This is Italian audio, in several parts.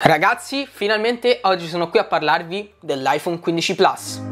Ragazzi, finalmente oggi sono qui a parlarvi dell'iPhone 15 Plus.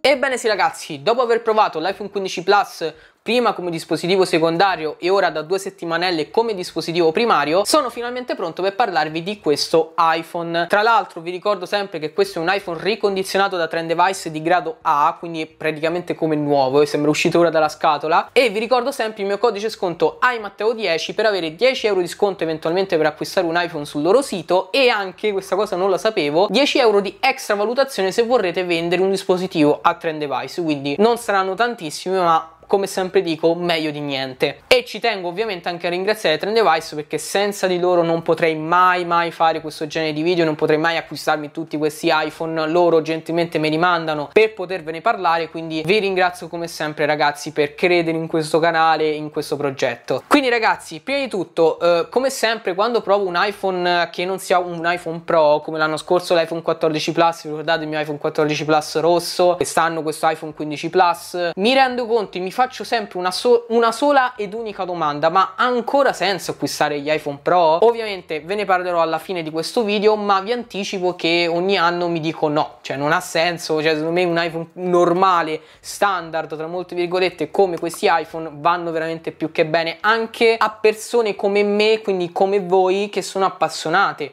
Ebbene sì ragazzi, dopo aver provato l'iPhone 15 Plus prima come dispositivo secondario e ora da due settimanelle come dispositivo primario, sono finalmente pronto per parlarvi di questo iPhone. Tra l'altro vi ricordo sempre che questo è un iPhone ricondizionato da Trend Device di grado A, quindi praticamente come nuovo, sembra uscito ora dalla scatola, e vi ricordo sempre il mio codice sconto iMatteo10 per avere 10 euro di sconto eventualmente per acquistare un iPhone sul loro sito e anche, questa cosa non la sapevo, 10 euro di extra valutazione se vorrete vendere un dispositivo a Trend Device, quindi non saranno tantissimi ma come sempre dico, meglio di niente. E ci tengo ovviamente anche a ringraziare Trend Device perché senza di loro non potrei mai mai fare questo genere di video, non potrei mai acquistarmi tutti questi iPhone, loro gentilmente me li mandano per potervene parlare, quindi vi ringrazio come sempre ragazzi per credere in questo canale, in questo progetto. Quindi ragazzi, prima di tutto, eh, come sempre quando provo un iPhone che non sia un iPhone Pro, come l'anno scorso l'iPhone 14 Plus, vi ricordate il mio iPhone 14 Plus rosso, quest'anno questo iPhone 15 Plus, mi rendo conto e mi fa faccio sempre una, so una sola ed unica domanda, ma ha ancora senso acquistare gli iPhone Pro? Ovviamente ve ne parlerò alla fine di questo video, ma vi anticipo che ogni anno mi dico no, cioè non ha senso, cioè secondo me un iPhone normale, standard, tra molte virgolette, come questi iPhone vanno veramente più che bene anche a persone come me, quindi come voi che sono appassionate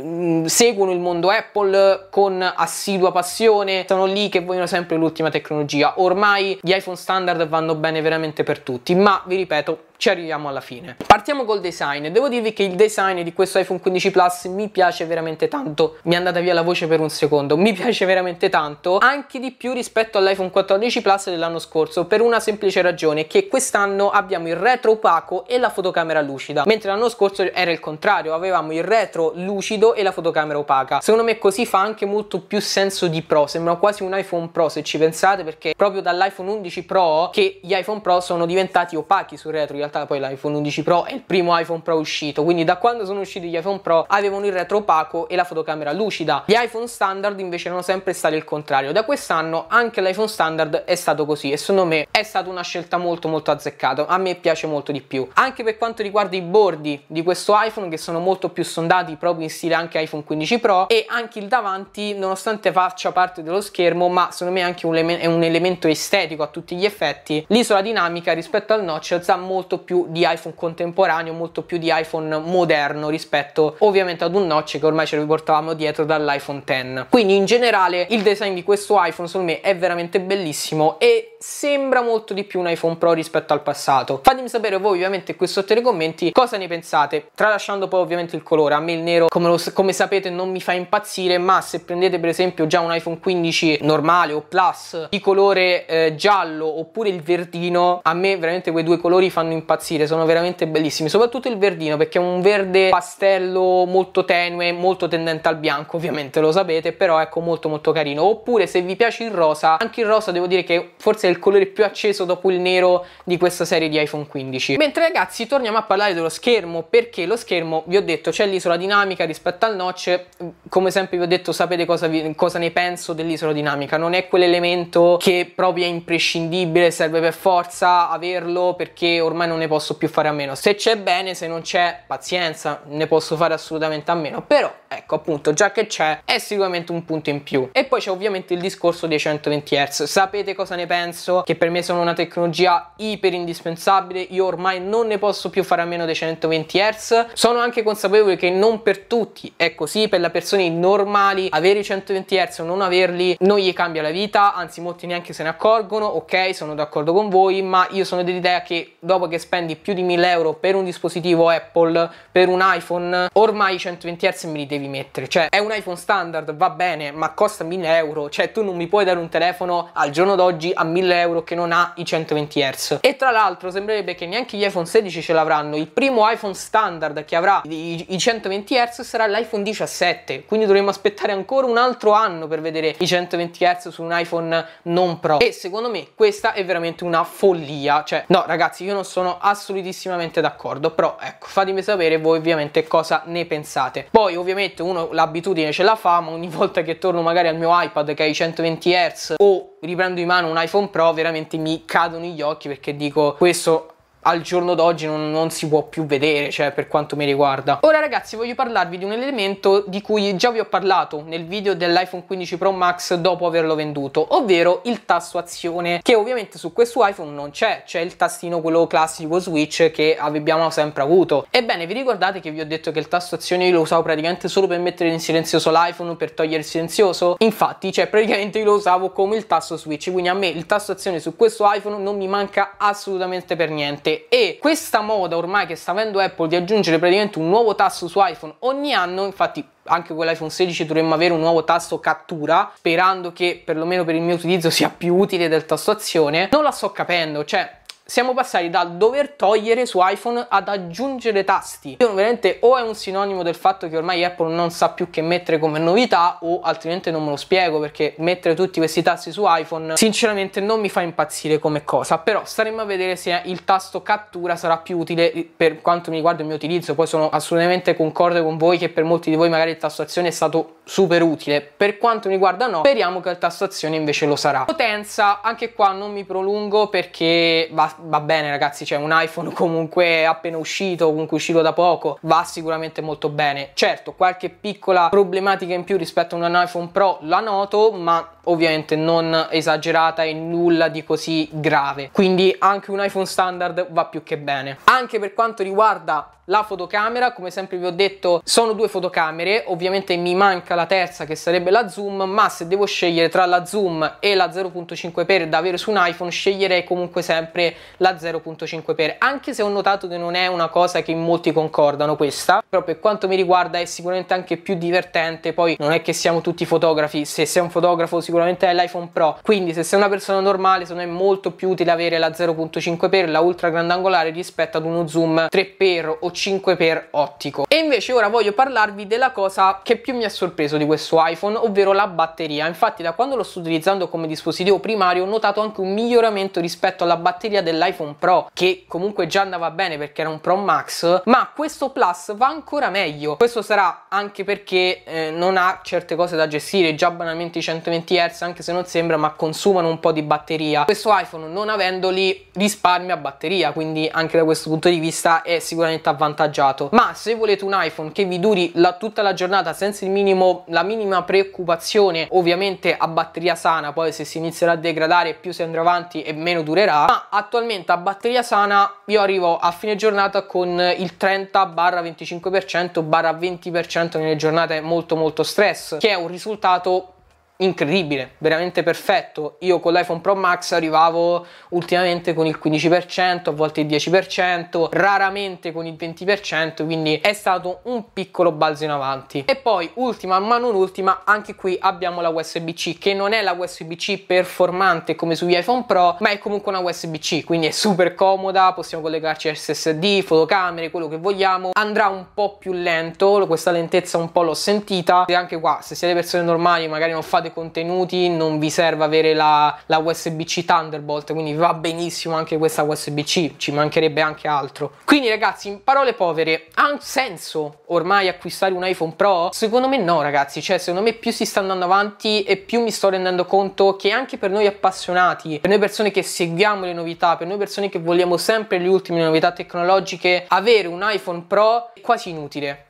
Mm, seguono il mondo Apple con assidua passione, sono lì che vogliono sempre l'ultima tecnologia. Ormai gli iPhone standard vanno bene veramente per tutti, ma vi ripeto, ci arriviamo alla fine. Partiamo col design. Devo dirvi che il design di questo iPhone 15 Plus mi piace veramente tanto. Mi è andata via la voce per un secondo. Mi piace veramente tanto, anche di più rispetto all'iPhone 14 Plus dell'anno scorso, per una semplice ragione che quest'anno abbiamo il retro opaco e la fotocamera lucida, mentre l'anno scorso era il contrario, avevamo il retro lucido e la fotocamera opaca. Secondo me così fa anche molto più senso di Pro, sembra quasi un iPhone Pro se ci pensate perché proprio dall'iPhone 11 Pro che gli iPhone Pro sono diventati opachi sul retro, gli altri realtà poi l'iPhone 11 Pro è il primo iPhone Pro uscito, quindi da quando sono usciti gli iPhone Pro avevano il retro opaco e la fotocamera lucida. Gli iPhone standard invece erano sempre stati il contrario. Da quest'anno anche l'iPhone standard è stato così e secondo me è stata una scelta molto molto azzeccata. A me piace molto di più. Anche per quanto riguarda i bordi di questo iPhone che sono molto più sondati proprio in stile anche iPhone 15 Pro e anche il davanti nonostante faccia parte dello schermo ma secondo me anche un è un elemento estetico a tutti gli effetti. L'isola dinamica rispetto al notch sta molto molto più di iPhone contemporaneo, molto più di iPhone moderno rispetto ovviamente ad un notch che ormai ce lo portavamo dietro dall'iPhone X. Quindi in generale il design di questo iPhone secondo me è veramente bellissimo e sembra molto di più un iPhone Pro rispetto al passato. Fatemi sapere voi ovviamente qui sotto nei commenti cosa ne pensate, tralasciando poi ovviamente il colore, a me il nero come, lo, come sapete non mi fa impazzire ma se prendete per esempio già un iPhone 15 normale o Plus di colore eh, giallo oppure il verdino, a me veramente quei due colori fanno impazzire impazzire, sono veramente bellissimi, soprattutto il verdino perché è un verde pastello molto tenue, molto tendente al bianco, ovviamente lo sapete, però ecco molto molto carino. Oppure se vi piace il rosa, anche il rosa devo dire che forse è il colore più acceso dopo il nero di questa serie di iPhone 15. Mentre ragazzi torniamo a parlare dello schermo, perché lo schermo, vi ho detto, c'è l'isola dinamica rispetto al notch, come sempre vi ho detto sapete cosa, vi, cosa ne penso dell'isola dinamica, non è quell'elemento che proprio è imprescindibile, serve per forza averlo perché ormai non non ne posso più fare a meno. Se c'è bene, se non c'è, pazienza, ne posso fare assolutamente a meno. Però, ecco, appunto, già che c'è, è sicuramente un punto in più. E poi c'è ovviamente il discorso dei 120 Hz. Sapete cosa ne penso? Che per me sono una tecnologia iper indispensabile. Io ormai non ne posso più fare a meno dei 120 Hz. Sono anche consapevole che non per tutti è così. Per le persone normali, avere i 120 Hz o non averli non gli cambia la vita. Anzi, molti neanche se ne accorgono. Ok, sono d'accordo con voi, ma io sono dell'idea che dopo che spendi più di 1000 euro per un dispositivo Apple, per un iPhone, ormai i 120 Hz me li devi mettere. Cioè, è un iPhone standard, va bene, ma costa 1000 euro. Cioè, tu non mi puoi dare un telefono al giorno d'oggi a 1000 euro che non ha i 120 Hz. E tra l'altro, sembrerebbe che neanche gli iPhone 16 ce l'avranno. Il primo iPhone standard che avrà i, i 120 Hz sarà l'iPhone 17. Quindi dovremmo aspettare ancora un altro anno per vedere i 120 Hz su un iPhone non Pro. E secondo me questa è veramente una follia. Cioè, no, ragazzi, io non sono sono assolutissimamente d'accordo, però ecco, fatemi sapere voi ovviamente cosa ne pensate. Poi ovviamente uno l'abitudine ce la fa, ma ogni volta che torno magari al mio iPad che è ai 120 Hz o riprendo in mano un iPhone Pro, veramente mi cadono gli occhi perché dico questo al giorno d'oggi non, non, si può più vedere, cioè per quanto mi riguarda. Ora ragazzi voglio parlarvi di un elemento di cui già vi ho parlato nel video dell'iPhone 15 Pro Max dopo averlo venduto, ovvero il tasto azione, che ovviamente su questo iPhone non c'è, c'è il tastino quello classico switch che abbiamo sempre avuto. Ebbene vi ricordate che vi ho detto che il tasto azione io lo usavo praticamente solo per mettere in silenzioso l'iPhone, per togliere il silenzioso? Infatti, cioè praticamente io lo usavo come il tasto switch, quindi a me il tasto azione su questo iPhone non mi manca assolutamente per niente e questa moda ormai che sta avendo Apple di aggiungere praticamente un nuovo tasto su iPhone ogni anno, infatti anche con l'iPhone 16 dovremmo avere un nuovo tasto cattura, sperando che perlomeno per il mio utilizzo sia più utile del tasto azione, non la sto capendo, cioè siamo passati dal dover togliere su iPhone ad aggiungere tasti. Io veramente o è un sinonimo del fatto che ormai Apple non sa più che mettere come novità o altrimenti non me lo spiego perché mettere tutti questi tasti su iPhone sinceramente non mi fa impazzire come cosa, però staremo a vedere se il tasto cattura sarà più utile eh, per quanto mi riguarda il mio utilizzo, poi sono assolutamente concorde con voi che per molti di voi magari il tasto azione è stato super utile, per quanto mi riguarda no, speriamo che il tasto azione invece lo sarà. Potenza, anche qua non mi prolungo perché basta va bene ragazzi, c'è cioè un iPhone comunque appena uscito, comunque uscito da poco, va sicuramente molto bene. Certo, qualche piccola problematica in più rispetto a un iPhone Pro la noto, ma ovviamente non esagerata e nulla di così grave. Quindi anche un iPhone standard va più che bene. Anche per quanto riguarda la fotocamera, come sempre vi ho detto, sono due fotocamere, ovviamente mi manca la terza che sarebbe la zoom, ma se devo scegliere tra la zoom e la 0.5 per da avere su un iPhone, sceglierei comunque sempre la 0.5 per, anche se ho notato che non è una cosa che molti concordano questa, però per quanto mi riguarda è sicuramente anche più divertente poi non è che siamo tutti fotografi se sei un fotografo sicuramente è l'iPhone Pro quindi se sei una persona normale secondo me è molto più utile avere la 0.5x la ultra grandangolare rispetto ad uno zoom 3x o 5x ottico e invece ora voglio parlarvi della cosa che più mi ha sorpreso di questo iPhone ovvero la batteria infatti da quando lo sto utilizzando come dispositivo primario ho notato anche un miglioramento rispetto alla batteria dell'iPhone Pro che comunque già andava bene perché era un Pro Max ma questo Plus va anche ancora meglio questo sarà anche perché eh, non ha certe cose da gestire già banalmente i 120 Hz anche se non sembra ma consumano un po' di batteria questo iPhone non avendoli risparmia batteria quindi anche da questo punto di vista è sicuramente avvantaggiato ma se volete un iPhone che vi duri la, tutta la giornata senza il minimo la minima preoccupazione ovviamente a batteria sana poi se si inizierà a degradare più si andrà avanti e meno durerà ma attualmente a batteria sana io arrivo a fine giornata con il 30 barra 25 18% barra 20% nelle giornate molto molto stress, che è un risultato incredibile, veramente perfetto. Io con l'iPhone Pro Max arrivavo ultimamente con il 15%, a volte il 10%, raramente con il 20%, quindi è stato un piccolo balzo in avanti. E poi, ultima ma non ultima, anche qui abbiamo la USB-C, che non è la USB-C performante come sugli iPhone Pro, ma è comunque una USB-C, quindi è super comoda, possiamo collegarci a SSD, fotocamere, quello che vogliamo. Andrà un po' più lento, questa lentezza un po' l'ho sentita, e anche qua, se siete persone normali magari non fate fate contenuti non vi serve avere la, la USB-C Thunderbolt, quindi va benissimo anche questa USB-C, ci mancherebbe anche altro. Quindi ragazzi, in parole povere, ha un senso ormai acquistare un iPhone Pro? Secondo me no ragazzi, cioè secondo me più si sta andando avanti e più mi sto rendendo conto che anche per noi appassionati, per noi persone che seguiamo le novità, per noi persone che vogliamo sempre le ultime novità tecnologiche, avere un iPhone Pro è quasi inutile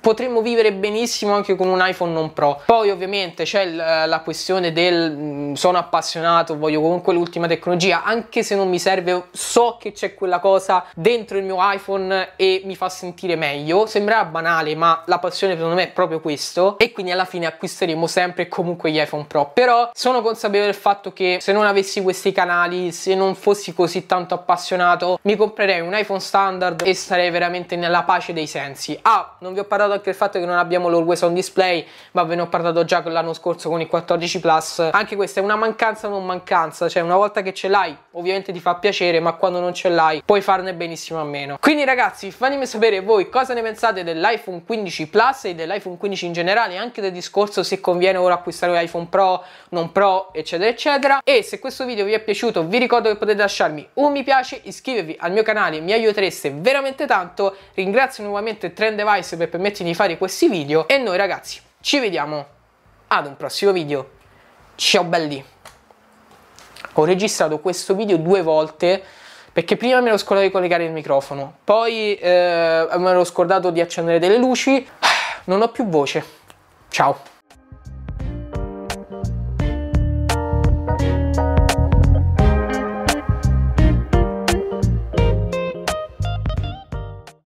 potremmo vivere benissimo anche con un iPhone non Pro. Poi ovviamente c'è eh, la questione del mh, mm, sono appassionato, voglio comunque l'ultima tecnologia, anche se non mi serve, so che c'è quella cosa dentro il mio iPhone e mi fa sentire meglio. Sembrerà banale, ma la passione secondo me è proprio questo e quindi alla fine acquisteremo sempre e comunque gli iPhone Pro. Però sono consapevole del fatto che se non avessi questi canali, se non fossi così tanto appassionato, mi comprerei un iPhone standard e sarei veramente nella pace dei sensi ragazzi ah non vi ho parlato anche del fatto che non abbiamo l'always on display ma ve ne ho parlato già l'anno scorso con il 14 plus anche questa è una mancanza non mancanza cioè una volta che ce l'hai ovviamente ti fa piacere ma quando non ce l'hai puoi farne benissimo a meno quindi ragazzi fatemi sapere voi cosa ne pensate dell'iPhone 15 plus e dell'iPhone 15 in generale anche del discorso se conviene ora acquistare l'iPhone Pro non Pro eccetera eccetera e se questo video vi è piaciuto vi ricordo che potete lasciarmi un mi piace iscrivervi al mio canale mi aiutereste veramente tanto ringrazio nuovamente trend device per permettermi di fare questi video e noi ragazzi ci vediamo ad un prossimo video. Ciao belli! Ho registrato questo video due volte perché prima mi ero scordato di collegare il microfono, poi eh, mi ero scordato di accendere delle luci, ah, non ho più voce. Ciao!